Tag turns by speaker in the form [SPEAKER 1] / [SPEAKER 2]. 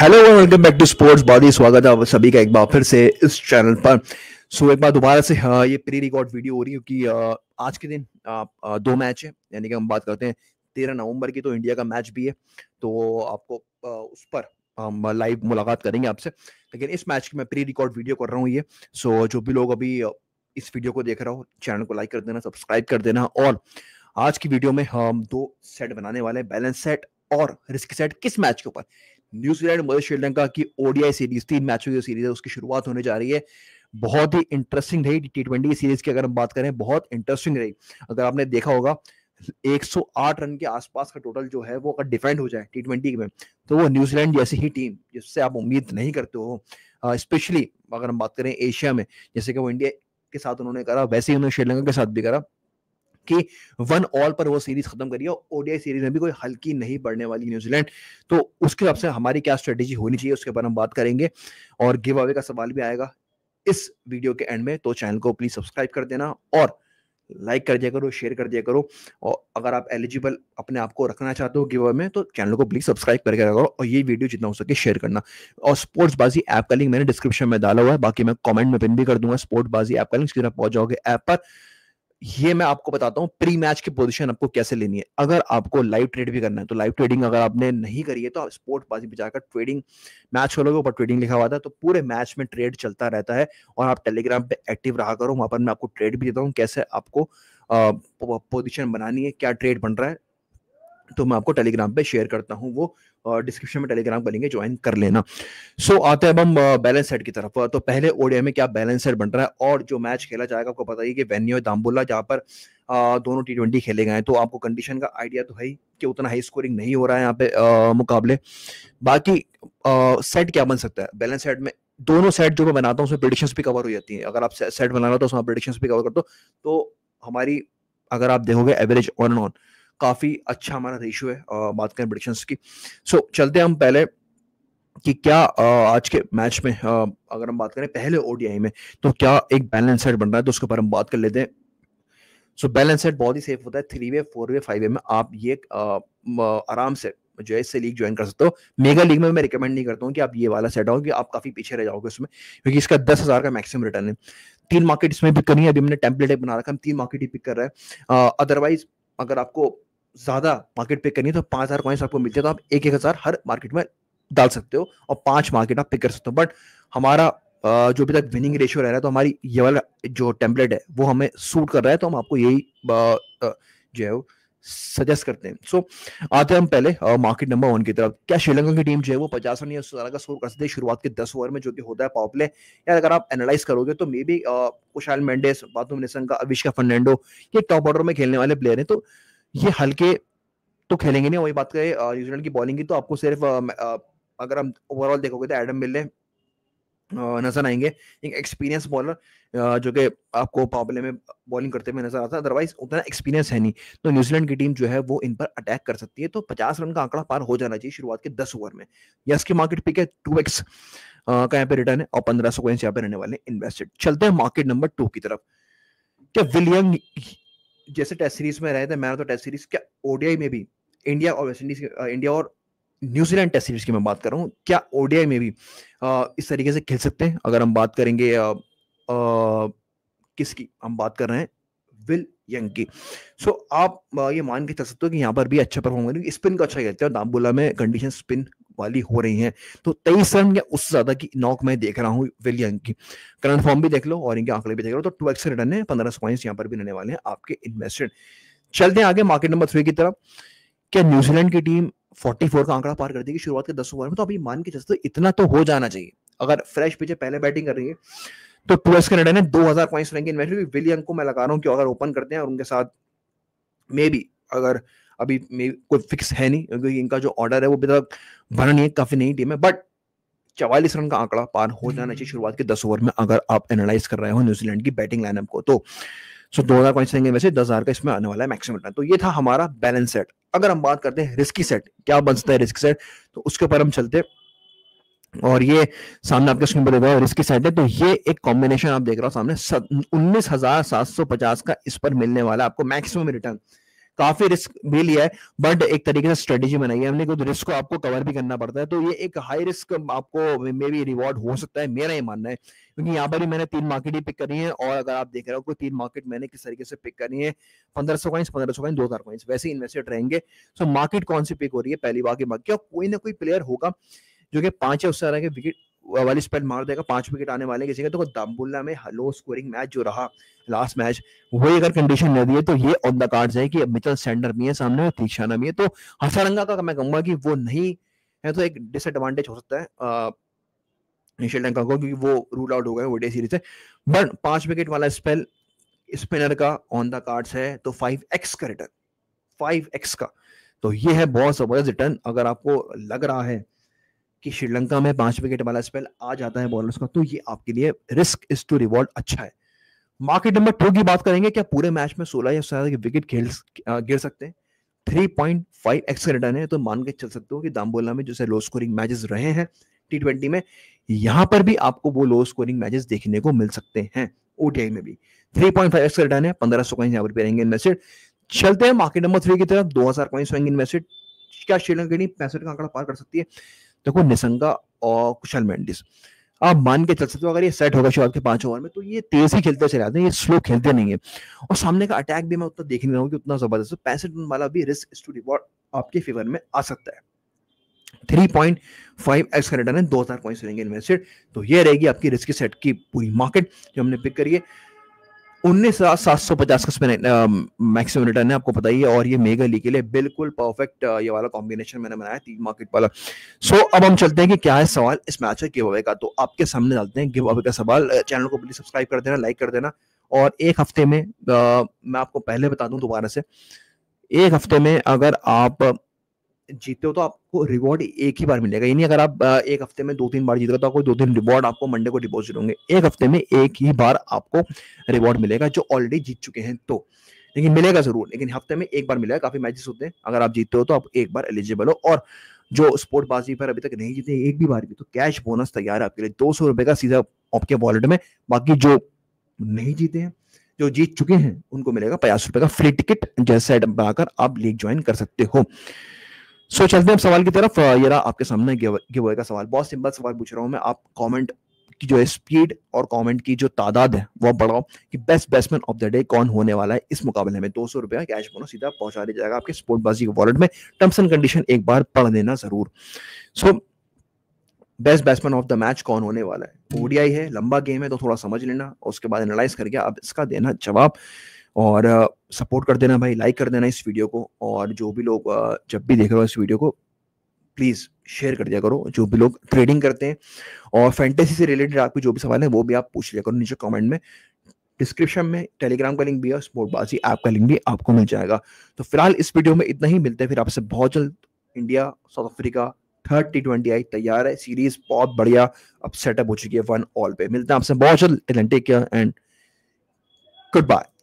[SPEAKER 1] Hello welcome back to sports body स्वागत है आप सभी का एक बार फिर से इस चैनल पर सो एक बार दोबारा से हाँ ये प्री रिकॉर्ड वीडियो हो रही है क्योंकि आज के दिन आ, आ, दो मैच है यानी कि हम बात करते हैं तेरह नवंबर की तो इंडिया का मैच भी है तो आपको आ, उस पर हम लाइव मुलाकात करेंगे आपसे लेकिन इस मैच की मैं प्री रिकॉर्ड वीडियो कर रहा हूँ ये सो जो भी लोग अभी इस वीडियो को देख रहा हो चैनल को लाइक कर देना सब्सक्राइब कर देना और आज की वीडियो में हम दो सेट बनाने वाले हैं बैलेंस सेट और रिस्क सेट किस मैच के ऊपर न्यूजीलैंड वर्सेस श्रीलंका की ओडीआई सीरीज तीन मैचों की सीरीज है उसकी शुरुआत होने जा रही है बहुत ही इंटरेस्टिंग रही टी ट्वेंटी सीरीज की अगर हम बात करें बहुत इंटरेस्टिंग रही अगर आपने देखा होगा 108 रन के आसपास का टोटल जो है वो अगर डिफेंड हो जाए टी ट्वेंटी में तो वो न्यूजीलैंड जैसी ही टीम जिससे आप उम्मीद नहीं करते हो स्पेशली अगर हम बात करें एशिया में जैसे कि वो इंडिया के साथ उन्होंने करा वैसे ही उन्होंने श्रीलंका के साथ भी करा के वन ऑल पर वो सीरीज खत्म करी और ओडीआई सीरीज में भी कोई हल्की नहीं पड़ने वाली न्यूजीलैंड तो उसके हिसाब से हमारी क्या स्ट्रेटेजी होनी चाहिए उसके बारे में बात करेंगे और गिव अवे का सवाल भी आएगा इस वीडियो के एंड में तो चैनल को प्लीज सब्सक्राइब कर देना और लाइक कर दिया करो शेयर कर दिया करो और अगर आप एलिजिबल अपने आप को रखना चाहते हो गिव अवे में तो चैनल को प्लीज सब्सक्राइब करके करो और ये वीडियो जितना हो सके शेयर करना और स्पोर्ट्स बाजी ऐप का लिंक मैंने डिस्क्रिप्शन में डाला हुआ है बाकी मैं कमेंट में पिन भी कर दूंगा स्पोर्ट्स बाजी ऐप का लिंक सीधा पहुंच जाओगे ऐप पर ये मैं आपको बताता हूँ प्री मैच की पोजीशन आपको कैसे लेनी है अगर आपको लाइव ट्रेड भी करना है तो लाइव ट्रेडिंग अगर आपने नहीं करी है तो आप स्पोर्ट बाजी पे जाकर ट्रेडिंग मैच खोलोगे ऊपर ट्रेडिंग लिखा हुआ था तो पूरे मैच में ट्रेड चलता रहता है और आप टेलीग्राम पे एक्टिव रहा करो वहां पर मैं आपको ट्रेड भी देता हूँ कैसे आपको पोजिशन बनानी है क्या ट्रेड बन रहा है तो मैं आपको टेलीग्राम पे शेयर करता हूँ वो डिस्क्रिप्शन में टेलीग्राम का लिंक ज्वाइन कर लेना सो so, आते हैं अब हम बैलेंस सेट की तरफ तो पहले ओडीआई में क्या बैलेंस सेट बन रहा है और जो मैच खेला जाएगा आपको पता ही कि वेन्यू दाम्बुला जहाँ पर दोनों टी ट्वेंटी खेले गए तो आपको कंडीशन का आइडिया तो है ही कि उतना हाई स्कोरिंग नहीं हो रहा है यहाँ पे मुकाबले बाकी सेट क्या बन सकता है बैलेंस सेट में दोनों सेट जो मैं बनाता हूँ उसमें प्रिडिक्शन भी कवर हो जाती है अगर आप सेट बना रहे हो तो उसमें प्रिडिक्शंस भी कवर कर दो तो हमारी अगर आप देखोगे एवरेज ऑन एंड ऑन काफ़ी अच्छा हमारा रेशियो है आ, बात करें प्रडिक्शंस की सो so, चलते हम पहले कि क्या आज के मैच में अगर हम बात करें पहले ओडीआई में तो क्या एक बैलेंस सेट बन रहा है तो उसके ऊपर हम बात कर लेते हैं सो बैलेंस सेट बहुत ही सेफ होता है three way four way five way में आप ये आराम से जो है इससे लीग ज्वाइन कर सकते हो मेगा लीग में मैं रिकमेंड नहीं करता हूँ कि आप ये वाला सेट आओ कि आप काफी पीछे रह जाओगे उसमें क्योंकि इसका दस हजार का मैक्सिमम रिटर्न है तीन मार्केट इसमें पिक करनी है अभी हमने टेम्पलेट बना रखा हम तीन मार्केट ही पिक कर रहा है अदरवाइज अगर आपको ज्यादा मार्केट पिक करनी है तो पांच हजार कॉइन्स आपको मिलते हैं तो आप एक एक हजार हर मार्केट में डाल सकते हो और पांच मार्केट आप पिक कर सकते हो बट हमारा जो अभी तक विनिंग रेशियो रह रहा है तो हमारी ये वाला जो टेम्पलेट है वो हमें सूट कर रहा है तो हम आपको यही जो है वो सजेस्ट करते हैं सो आते हैं हम पहले मार्केट नंबर वन की तरफ क्या श्रीलंका की टीम जो है वो पचास रन या ज्यादा का स्कोर कर सकते हैं शुरुआत के दस ओवर में जो कि होता है पावर प्ले यार अगर आप एनालाइज करोगे तो मे बी कुशाल मेंडेस बातुम निशंका अविष्का फर्नैंडो ये टॉप ऑर्डर में खेलने वाले प्लेयर हैं तो ये हल्के तो खेलेंगे नहीं वही बात करें न्यूजीलैंड की बॉलिंग की तो आपको सिर्फ अगर हम ओवरऑल देखोगे तो एडम मिलने नजर आएंगे एक एक्सपीरियंस बॉलर जो कि आपको पावले में बॉलिंग करते हुए नजर आता है अदरवाइज उतना एक्सपीरियंस है नहीं तो न्यूजीलैंड की टीम जो है वो इन पर अटैक कर सकती है तो पचास रन का आंकड़ा पार हो जाना चाहिए शुरुआत के दस ओवर में यस की मार्केट पिक है टू एक्स का यहाँ पे रिटर्न है और पंद्रह सौ को यहाँ पे रहने वाले इन्वेस्टेड चलते हैं मार्केट नंबर टू की तरफ क्या विलियम जैसे टेस्ट सीरीज में रहे थे man of the test series क्या ओडीआई में भी इंडिया और वेस्ट इंडीज इंडिया और न्यूजीलैंड टेस्ट सीरीज की मैं बात कर रहा हूँ क्या ओडीआई में भी आ, इस तरीके से खेल सकते हैं अगर हम बात करेंगे आ, आ, किसकी हम बात कर रहे हैं विल यंग की सो आप ये मान के चल सकते हो कि यहाँ पर भी अच्छा परफॉर्म करेंगे स्पिन को अच्छा खेलते हैं दामबोला में कंडीशन स्पिन वाली हो रही हैं तो तेईस रन या उससे ज्यादा की नॉक मैं देख रहा हूँ विलियन की करंट फॉर्म भी देख लो और इनके आंकड़े भी देख लो तो टू एक्स रिटर्न है पंद्रह सौ पॉइंट यहाँ पर भी रहने वाले हैं आपके इन्वेस्टेड चलते हैं आगे मार्केट नंबर थ्री की तरफ क्या न्यूजीलैंड की टीम 44 का आंकड़ा पार कर देगी शुरुआत के दस ओवर में तो अभी मान के चलते इतना तो हो जाना चाहिए अगर फ्रेश पीछे पहले बैटिंग कर रही है तो टू एक्स कनाडा ने दो हजार पॉइंट रहेंगे इन्वेस्टमेंट विलियम को मैं लगा रहा हूँ कि अगर ओपन करते हैं और उनके साथ मे बी अगर अभी कोई फिक्स है नहीं क्योंकि इनका जो ऑर्डर है वो अभी तक भरा नहीं है काफी नई टीम है बट चवालीस रन का आंकड़ा पार हो जाना चाहिए हम्म। शुरुआत के दस ओवर में अगर आप एनालाइज कर रहे हो न्यूजीलैंड की बैटिंग लाइनअप को तो सो दो हजार पॉइंट रहेंगे वैसे दस हजार का इसमें आने वाला है मैक्सिमम रन तो ये था हमारा बैलेंस सेट अगर हम बात करते हैं रिस्की सेट क्या बन सकता है रिस्क सेट तो उसके ऊपर हम चलते और ये सामने आपके स्क्रीन पर देखा है रिस्की सेट है तो ये एक कॉम्बिनेशन आप देख रहे हो सामने उन्नीस हजार सात सौ पचास का इस पर मिलने वाला आपको मैक्सिमम रिटर्न काफी रिस्क भी लिया है बट एक तरीके से स्ट्रेटेजी बनाई है हमने कुछ रिस्क को आपको कवर भी करना पड़ता है तो ये एक हाई रिस्क आपको मे बी रिवॉर्ड हो सकता है मेरा ये मानना है क्योंकि यहाँ पर भी मैंने तीन मार्केट ही पिक करी है और अगर आप देख रहे हो कोई तीन मार्केट मैंने किस तरीके से पिक करी है पंद्रह सौ कॉइन्स पंद्रह सौ कॉइन्स दो हजार कॉइन्स वैसे इन्वेस्टेड रहेंगे सो मार्केट कौन सी पिक हो रही है पहली बार की मार्केट कोई ना कोई प्लेयर होगा जो कि पांच या उससे तरह के विकेट वाली स्पेल मार देगा पांच विकेट आने वाले किसी के तो दामबुल्ला में लो स्कोरिंग मैच जो रहा लास्ट मैच वही अगर कंडीशन दे दिए तो ये ऑन द कार्ड्स है कि मिचल सेंडर भी है सामने तीक्षाना भी है तो हसारंगा का मैं कहूंगा कि वो नहीं है तो एक डिसएडवांटेज हो सकता है श्रीलंका को क्योंकि वो रूल आउट हो गए वनडे सीरीज से बट पांच विकेट वाला स्पेल स्पिनर का ऑन द कार्ड्स है तो फाइव एक्स का रिटर्न फाइव एक्स का तो ये है बहुत जबरदस्त रिटर्न अगर आपको लग रहा है कि श्रीलंका में पांच विकेट वाला स्पेल आ जाता है बॉलर्स का तो ये आपके लिए रिस्क इज टू रिवॉर्ड अच्छा है मार्केट नंबर टू की बात करेंगे क्या पूरे मैच में सोलह या सत्रह के विकेट खेल गिर सकते हैं three point five X return है तो मान के चल सकते हो कि दामबोला में जैसे लो स्कोरिंग मैचेस रहे हैं टी ट्वेंटी में यहां पर भी आपको वो लो स्कोरिंग मैचेस देखने को मिल सकते हैं ओटीआई में भी three point five X return है पंद्रह सौ कॉइन्स यहाँ पर रहेंगे इन्वेस्टेड चलते हैं मार्केट नंबर थ्री की तरफ दो हजार कॉइन्स रहेंगे इन्वेस्टेड क्या श्रीलंका पैंसठ का आंकड़ा पार कर सकती है देखो निसंगा और कुशल मेंडिस आप मान के चल सकते हो अगर ये सेट होगा शुरुआत के पांच ओवर में तो ये तेज ही खेलते चले जाते हैं ये स्लो खेलते नहीं है और सामने का अटैक भी मैं उतना देख नहीं रहा हूँ कि उतना जबरदस्त पैंसठ रन वाला भी रिस्क टू रिवॉर्ड आपके फेवर में आ सकता है थ्री पॉइंट फाइव एक्स का रिटर्न है दो हजार पॉइंट रहेंगे इन्वेस्टेड तो ये रहेगी आपकी रिस्क सेट की पूरी मार्केट जो हमने पिक करी है उन्नीस हजार सात सौ पचास का स्पिन मैक्सिमम रिटर्न है आपको पता ही है और ये मेगा के लिए बिल्कुल परफेक्ट ये वाला कॉम्बिनेशन मैंने बनाया तीन मार्केट वाला सो अब हम चलते हैं कि क्या है सवाल इस मैच है गिव अवे का तो आपके सामने डालते हैं गिव अवे का सवाल चैनल को प्लीज सब्सक्राइब कर देना लाइक कर देना और एक हफ्ते में आ, मैं आपको पहले बता दूं दोबारा से एक हफ्ते में अगर आप जीते हो तो आपको रिवॉर्ड एक ही बार मिलेगा यानी अगर आप एक हफ्ते में दो तीन बार जीत रहे तो आपको दो तीन रिवॉर्ड आपको मंडे को डिपॉजिट होंगे एक हफ्ते में एक ही बार आपको रिवॉर्ड मिलेगा जो ऑलरेडी जीत चुके हैं तो लेकिन मिलेगा जरूर लेकिन हफ्ते में एक बार मिलेगा काफी मैचेस होते हैं अगर आप जीतते हो तो आप एक बार एलिजिबल हो और जो स्पोर्ट बाजी पर अभी तक नहीं जीते एक भी बार भी तो कैश बोनस तैयार है आपके लिए दो सौ रुपए का सीधा आपके वॉलेट में बाकी जो नहीं जीते हैं जो जीत चुके हैं उनको मिलेगा पचास रुपए का फ्री टिकट जैसे बनाकर आप लीग ज्वाइन कर सकते हो सो so, चलते हैं सवाल की तरफ ये रहा आपके सामने गिवे का सवाल बहुत सिंपल सवाल पूछ रहा हूँ मैं आप कमेंट की जो है स्पीड और कमेंट की जो तादाद है वो बढ़ाओ कि best batsman of the day कौन होने वाला है इस मुकाबले में दो सौ रुपया कैश बोनो सीधा पहुंचा दिया जाएगा आपके स्पोर्ट बाजी के वॉलेट में टर्म्स एंड कंडीशन एक बार पढ़ देना जरूर so best batsman of the match कौन होने वाला है ओडीआई है लंबा गेम है तो थोड़ा समझ लेना उसके बाद एनालाइज करके आप इसका देना जवाब और सपोर्ट कर देना भाई लाइक कर देना इस वीडियो को और जो भी लोग जब भी देख रहे हो इस वीडियो को प्लीज़ शेयर कर दिया करो जो भी लोग ट्रेडिंग करते हैं और फैंटेसी से रिलेटेड आपके जो भी सवाल है वो भी आप पूछ लिया करो नीचे कमेंट में डिस्क्रिप्शन में टेलीग्राम का लिंक भी है स्पोर्ट बाजी ऐप का लिंक भी आपको मिल जाएगा तो फिलहाल इस वीडियो में इतना ही मिलते हैं फिर आपसे बहुत जल्द India South Africa third T twenty आई तैयार है सीरीज बहुत बढ़िया अब सेटअप हो चुकी है वन ऑल पे मिलते हैं आपसे बहुत जल्द take care and good bye